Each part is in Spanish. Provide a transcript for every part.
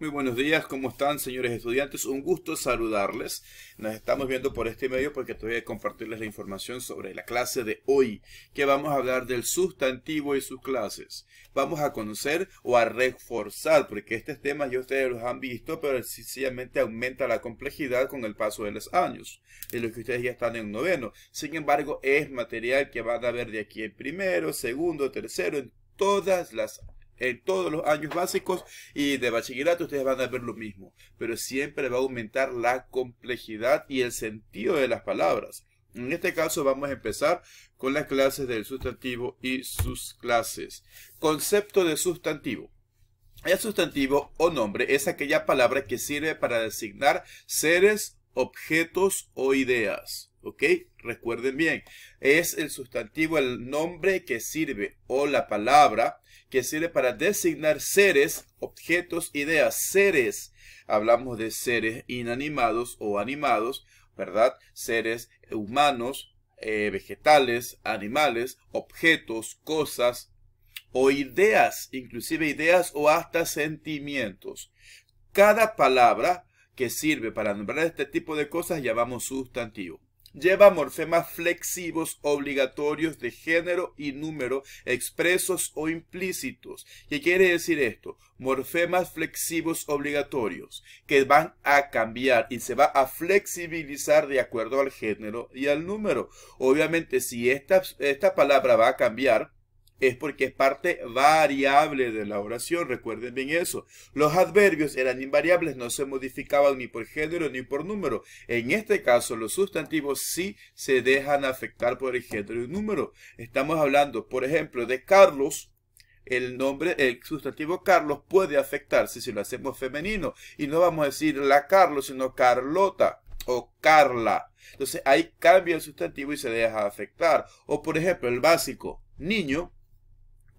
Muy buenos días, ¿cómo están señores estudiantes? Un gusto saludarles. Nos estamos viendo por este medio porque te voy a compartirles la información sobre la clase de hoy, que vamos a hablar del sustantivo y sus clases. Vamos a conocer o a reforzar, porque estos temas ya ustedes los han visto, pero sencillamente aumenta la complejidad con el paso de los años, de los que ustedes ya están en noveno. Sin embargo, es material que van a ver de aquí en primero, segundo, tercero, en todas las en todos los años básicos y de bachillerato ustedes van a ver lo mismo, pero siempre va a aumentar la complejidad y el sentido de las palabras. En este caso vamos a empezar con las clases del sustantivo y sus clases. Concepto de sustantivo. El sustantivo o nombre es aquella palabra que sirve para designar seres, objetos o ideas. Recuerden bien, es el sustantivo, el nombre que sirve o la palabra que sirve para designar seres, objetos, ideas, seres. Hablamos de seres inanimados o animados, ¿verdad? Seres humanos, eh, vegetales, animales, objetos, cosas o ideas, inclusive ideas o hasta sentimientos. Cada palabra que sirve para nombrar este tipo de cosas llamamos sustantivo. Lleva morfemas flexivos obligatorios de género y número expresos o implícitos. ¿Qué quiere decir esto? Morfemas flexivos obligatorios que van a cambiar y se va a flexibilizar de acuerdo al género y al número. Obviamente si esta, esta palabra va a cambiar, es porque es parte variable de la oración, recuerden bien eso. Los adverbios eran invariables, no se modificaban ni por género ni por número. En este caso, los sustantivos sí se dejan afectar por el género y el número. Estamos hablando, por ejemplo, de Carlos, el nombre, el sustantivo Carlos puede afectarse si lo hacemos femenino. Y no vamos a decir la Carlos, sino Carlota o Carla. Entonces ahí cambia el sustantivo y se deja afectar. O por ejemplo, el básico, niño,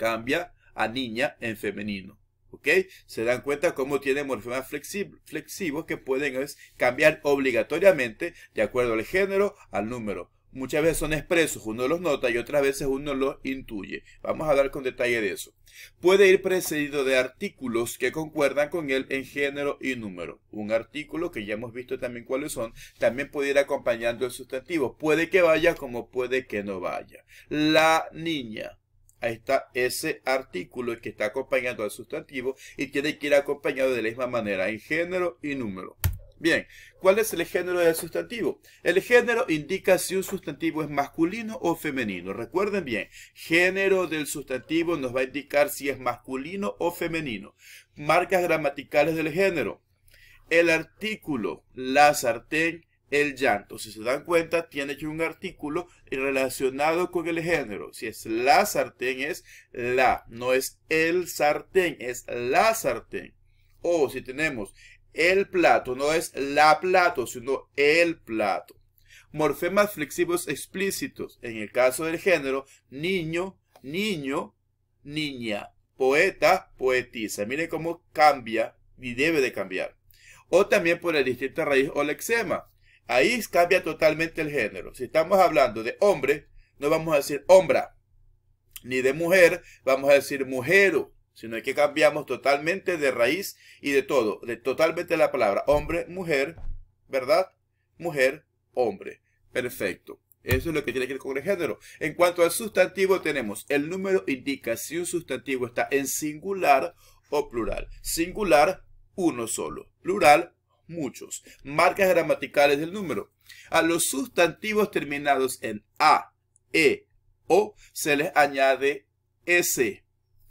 cambia a niña en femenino. ¿Ok? Se dan cuenta cómo tiene morfemas flexivos que pueden es, cambiar obligatoriamente de acuerdo al género, al número. Muchas veces son expresos, uno los nota y otras veces uno los intuye. Vamos a hablar con detalle de eso. Puede ir precedido de artículos que concuerdan con él en género y número. Un artículo, que ya hemos visto también cuáles son, también puede ir acompañando el sustantivo. Puede que vaya como puede que no vaya. La niña está ese artículo que está acompañando al sustantivo y tiene que ir acompañado de la misma manera en género y número. Bien, ¿cuál es el género del sustantivo? El género indica si un sustantivo es masculino o femenino. Recuerden bien, género del sustantivo nos va a indicar si es masculino o femenino. Marcas gramaticales del género. El artículo, la sartén, el llanto. Si se dan cuenta, tiene aquí un artículo relacionado con el género. Si es la sartén, es la. No es el sartén, es la sartén. O si tenemos el plato, no es la plato, sino el plato. Morfemas flexivos explícitos. En el caso del género, niño, niño, niña. Poeta, poetisa. Miren cómo cambia y debe de cambiar. O también por la distinta raíz o lexema Ahí cambia totalmente el género. Si estamos hablando de hombre, no vamos a decir hombre ni de mujer, vamos a decir mujero, sino que cambiamos totalmente de raíz y de todo, de totalmente la palabra hombre, mujer, ¿verdad? Mujer, hombre. Perfecto. Eso es lo que tiene que ver con el género. En cuanto al sustantivo, tenemos el número indica si un sustantivo está en singular o plural. Singular, uno solo. Plural, muchos, marcas gramaticales del número. A los sustantivos terminados en a, e, o se les añade s.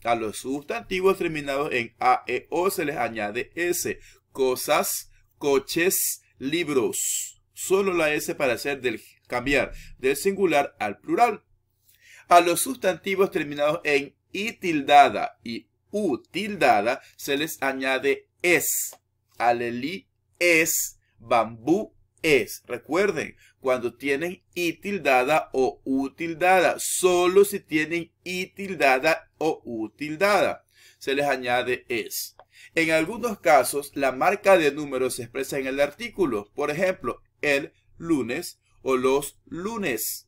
A los sustantivos terminados en a, e, o se les añade s. Cosas, coches, libros. Solo la s para hacer del cambiar del singular al plural. A los sustantivos terminados en i tildada y u tildada se les añade S. Aleli es, bambú es. Recuerden, cuando tienen i tildada o u tildada, solo si tienen i tildada o u tildada, se les añade es. En algunos casos, la marca de números se expresa en el artículo. Por ejemplo, el lunes o los lunes.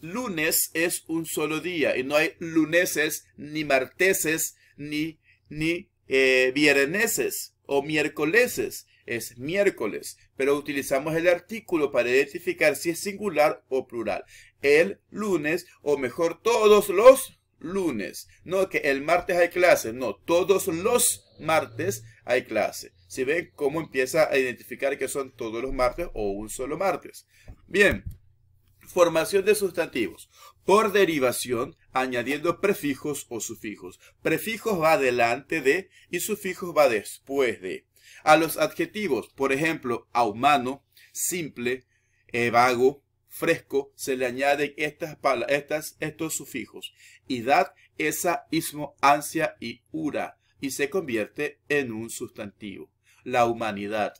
Lunes es un solo día y no hay luneses, ni marteses, ni, ni eh, vierneses o miércoleses es miércoles, pero utilizamos el artículo para identificar si es singular o plural. El lunes, o mejor, todos los lunes. No que el martes hay clase, no, todos los martes hay clase. Si ven cómo empieza a identificar que son todos los martes o un solo martes. Bien, formación de sustantivos. Por derivación, añadiendo prefijos o sufijos. Prefijos va delante de y sufijos va después de. A los adjetivos, por ejemplo, a humano, simple, eh, vago, fresco, se le añaden estas, estas, estos sufijos. Idad, esa, ismo, ansia y ura, y se convierte en un sustantivo. La humanidad,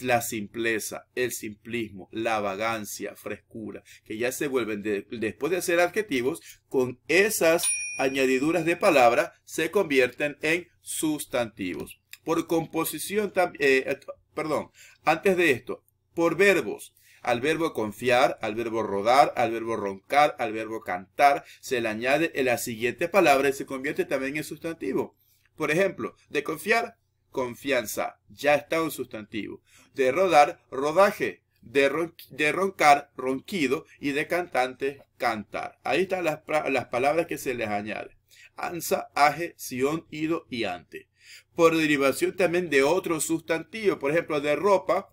la simpleza, el simplismo, la vagancia, frescura, que ya se vuelven, después de ser adjetivos, con esas añadiduras de palabra, se convierten en sustantivos por composición, eh, eh, perdón, antes de esto, por verbos. Al verbo confiar, al verbo rodar, al verbo roncar, al verbo cantar, se le añade la siguiente palabra y se convierte también en sustantivo. Por ejemplo, de confiar, confianza, ya está un sustantivo. De rodar, rodaje. De, de roncar, ronquido. Y de cantante, cantar. Ahí están las, palabras que se les añade. Ansa, aje, sion, ido y ante por derivación también de otro sustantivo, Por ejemplo, de ropa,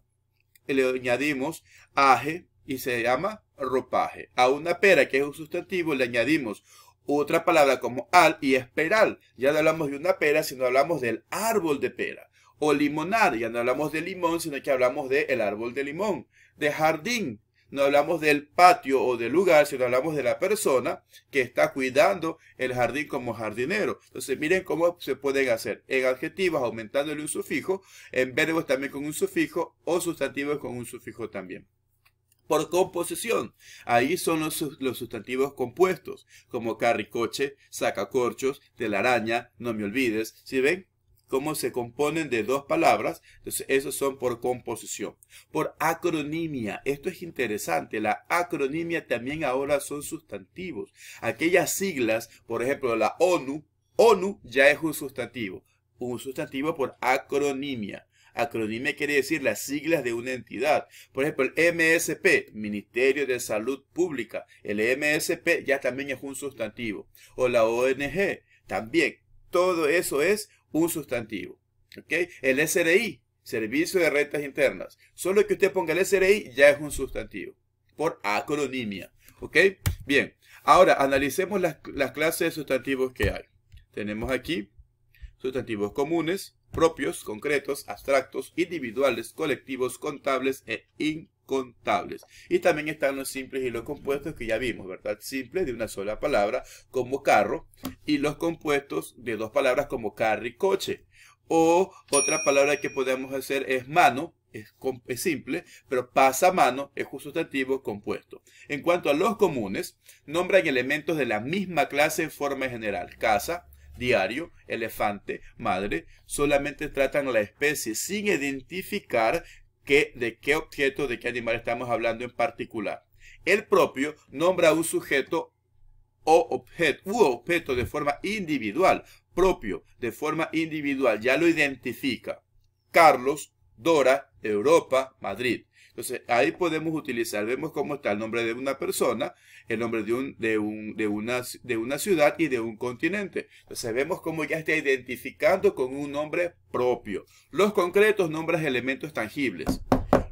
le añadimos aje y se llama ropaje. A una pera, que es un sustantivo, le añadimos otra palabra como al y es peral. Ya no hablamos de una pera, sino hablamos del árbol de pera. O limonar, ya no hablamos de limón, sino que hablamos del árbol de limón. De jardín, no hablamos del patio o del lugar, sino hablamos de la persona que está cuidando el jardín como jardinero. Entonces, miren cómo se pueden hacer. En adjetivos, aumentándole un sufijo, en verbos también con un sufijo, o sustantivos con un sufijo también. Por composición, ahí son los, sustantivos compuestos, como carricoche, sacacorchos, telaraña, no me olvides. si ven? cómo se componen de dos palabras. Entonces, esos son por composición. Por acronimia. Esto es interesante. La acronimia también ahora son sustantivos. Aquellas siglas, por ejemplo, la ONU. ONU ya es un sustantivo. Un sustantivo por acronimia. Acronimia quiere decir las siglas de una entidad. Por ejemplo, el MSP, Ministerio de Salud Pública. El MSP ya también es un sustantivo. O la ONG, también. Todo eso es un sustantivo. El SRI, Servicio de Rentas Internas. Solo que usted ponga el SRI ya es un sustantivo. Por acronimia. Bien. Ahora, analicemos las, clases de sustantivos que hay. Tenemos aquí sustantivos comunes, propios, concretos, abstractos, individuales, colectivos, contables e in contables. Y también están los simples y los compuestos que ya vimos, ¿verdad? Simple de una sola palabra como carro y los compuestos de dos palabras como carro y coche. O otra palabra que podemos hacer es mano, es, simple, pero pasa mano es un sustantivo compuesto. En cuanto a los comunes, nombran elementos de la misma clase en forma general. Casa, diario, elefante, madre, solamente tratan a la especie sin identificar de qué objeto, de qué animal estamos hablando en particular. El propio nombra un sujeto o objeto, objeto de forma individual, propio de forma individual, ya lo identifica. Carlos, Dora, Europa, Madrid. Entonces, ahí podemos utilizar, vemos cómo está el nombre de una persona, el nombre de, un, de, un, de, una, de una ciudad y de un continente. Entonces, vemos cómo ya está identificando con un nombre propio. Los concretos nombran elementos tangibles,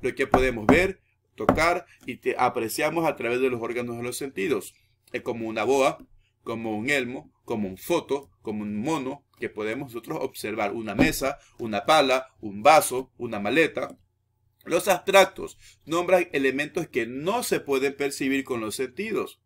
lo que podemos ver, tocar y te apreciamos a través de los órganos de los sentidos, es como una boa, como un elmo, como un foto, como un mono, que podemos nosotros observar una mesa, una pala, un vaso, una maleta, los abstractos nombran elementos que no se pueden percibir con los sentidos.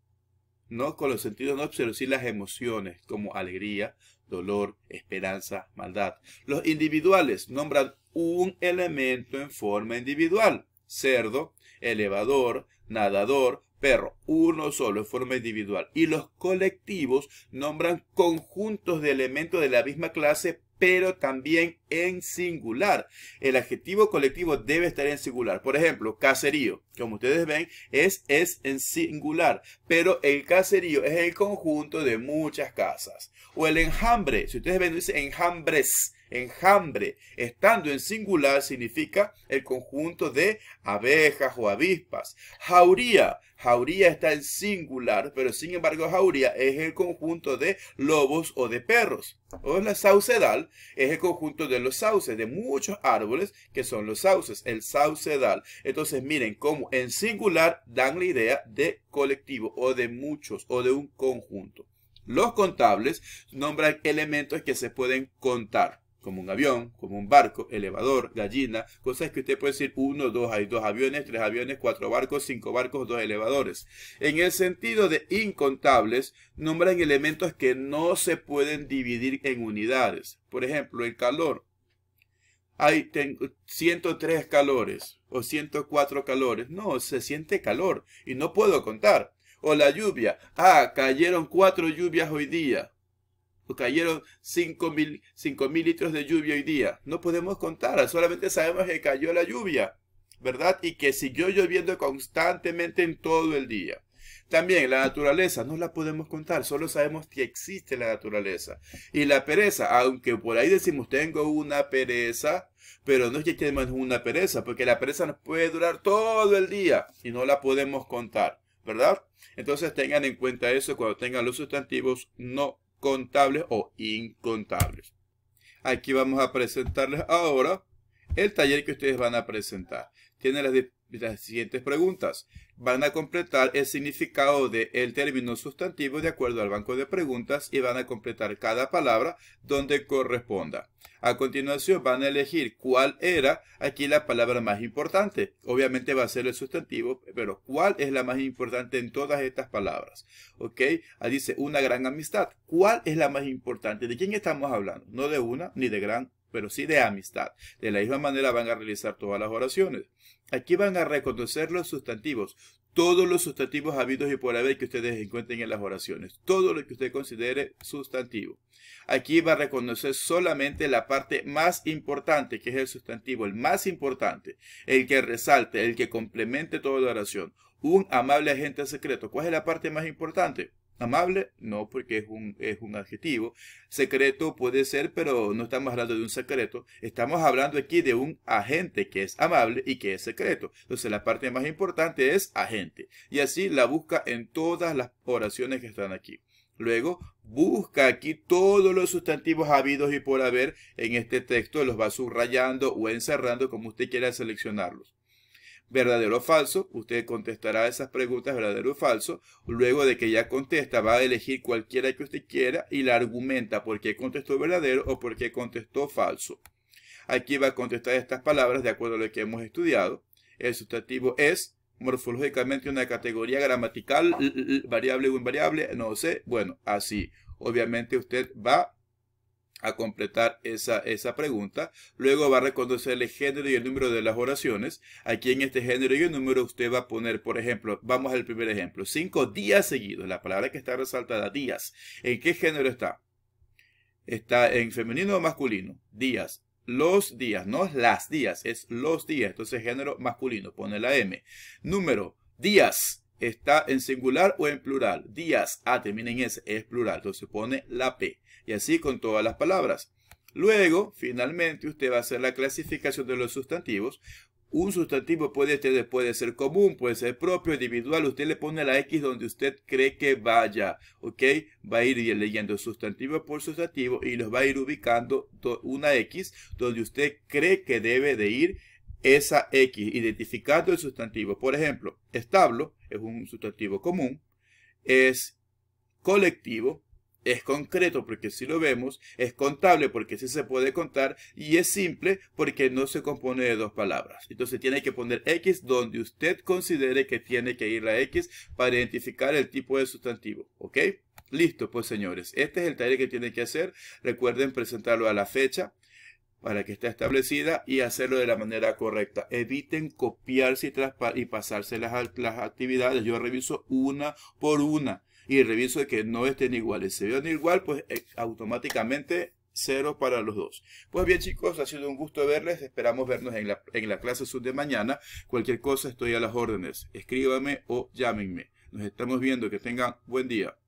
No con los sentidos, no, pero sí las emociones, como alegría, dolor, esperanza, maldad. Los individuales nombran un elemento en forma individual. Cerdo, elevador, nadador, perro. Uno solo en forma individual. Y los colectivos nombran conjuntos de elementos de la misma clase pero también en singular. El adjetivo colectivo debe estar en singular. Por ejemplo, caserío, como ustedes ven, es, es en singular, pero el caserío es el conjunto de muchas casas. O el enjambre, si ustedes ven, dice enjambres, enjambre, estando en singular significa el conjunto de abejas o avispas. Jauría, Jauría está en singular, pero sin embargo jauría es el conjunto de lobos o de perros. O la saucedal es el conjunto de los sauces, de muchos árboles que son los sauces, el saucedal. Entonces miren cómo en singular dan la idea de colectivo o de muchos o de un conjunto. Los contables nombran elementos que se pueden contar como un avión, como un barco, elevador, gallina, cosas que usted puede decir uno, dos, hay dos aviones, tres aviones, cuatro barcos, cinco barcos, dos elevadores. En el sentido de incontables, nombran elementos que no se pueden dividir en unidades. Por ejemplo, el calor. Hay 103 calores o 104 calores. No, se siente calor y no puedo contar. O la lluvia. Ah, cayeron cuatro lluvias hoy día cayeron 5.000 litros de lluvia hoy día. No podemos contar, solamente sabemos que cayó la lluvia, ¿verdad? Y que siguió lloviendo constantemente en todo el día. También la naturaleza, no la podemos contar, solo sabemos que existe la naturaleza. Y la pereza, aunque por ahí decimos tengo una pereza, pero no es que tenemos una pereza, porque la pereza nos puede durar todo el día y no la podemos contar, ¿verdad? Entonces tengan en cuenta eso cuando tengan los sustantivos no contables o incontables. Aquí vamos a presentarles ahora el taller que ustedes van a presentar. Tiene las las siguientes preguntas. Van a completar el significado del el término sustantivo de acuerdo al banco de preguntas y van a completar cada palabra donde corresponda. A continuación van a elegir cuál era aquí la palabra más importante. Obviamente va a ser el sustantivo, pero cuál es la más importante en todas estas palabras. ¿Ok? Ahí dice una gran amistad. ¿Cuál es la más importante? ¿De quién estamos hablando? No de una ni de gran, pero sí de amistad. De la misma manera van a realizar todas las oraciones. Aquí van a reconocer los sustantivos, todos los sustantivos habidos y por haber que ustedes encuentren en las oraciones, todo lo que usted considere sustantivo. Aquí va a reconocer solamente la parte más importante, que es el sustantivo, el más importante, el que resalte, el que complemente toda la oración. Un amable agente secreto. ¿Cuál es la parte más importante? Amable, no, porque es un, es un adjetivo. Secreto puede ser, pero no estamos hablando de un secreto. Estamos hablando aquí de un agente que es amable y que es secreto. Entonces la parte más importante es agente. Y así la busca en todas las oraciones que están aquí. Luego, busca aquí todos los sustantivos habidos y por haber en este texto, los va subrayando o encerrando como usted quiera seleccionarlos verdadero o falso. Usted contestará esas preguntas verdadero o falso. Luego de que ya contesta, va a elegir cualquiera que usted quiera y la argumenta por qué contestó verdadero o por qué contestó falso. Aquí va a contestar estas palabras de acuerdo a lo que hemos estudiado. El sustantivo es morfológicamente una categoría gramatical, variable o invariable, no sé. Bueno, así. Obviamente usted va a completar esa, esa pregunta. Luego va a reconocer el género y el número de las oraciones. Aquí en este género y el número usted va a poner, por ejemplo, vamos al primer ejemplo, cinco días seguidos. La palabra que está resaltada, días. ¿En qué género está? Está en femenino o masculino. Días. Los días, no las días, es los días. Entonces género masculino, pone la M. Número, días está en singular o en plural. Días, A terminen en S, es plural. Entonces pone la P. Y así con todas las palabras. Luego, finalmente, usted va a hacer la clasificación de los sustantivos. Un sustantivo puede, puede ser común, puede ser propio, individual. Usted le pone la X donde usted cree que vaya, ¿ok? Va a ir leyendo sustantivo por sustantivo y los va a ir ubicando una X donde usted cree que debe de ir esa X, identificando el sustantivo. Por ejemplo, establo es un sustantivo común, es colectivo, es concreto porque si lo vemos, es contable porque sí se puede contar y es simple porque no se compone de dos palabras. Entonces tiene que poner X donde usted considere que tiene que ir la X para identificar el tipo de sustantivo. ¿Ok? Listo, pues señores, este es el taller que tiene que hacer. Recuerden presentarlo a la fecha para que esté establecida y hacerlo de la manera correcta. Eviten copiarse y, pasarse las, actividades. Yo reviso una por una y reviso que no estén iguales. Si vean igual, pues eh, automáticamente cero para los dos. Pues bien chicos, ha sido un gusto verles, esperamos vernos en la, en la clase sub de mañana. Cualquier cosa estoy a las órdenes, escríbame o llámenme. Nos estamos viendo, que tengan buen día.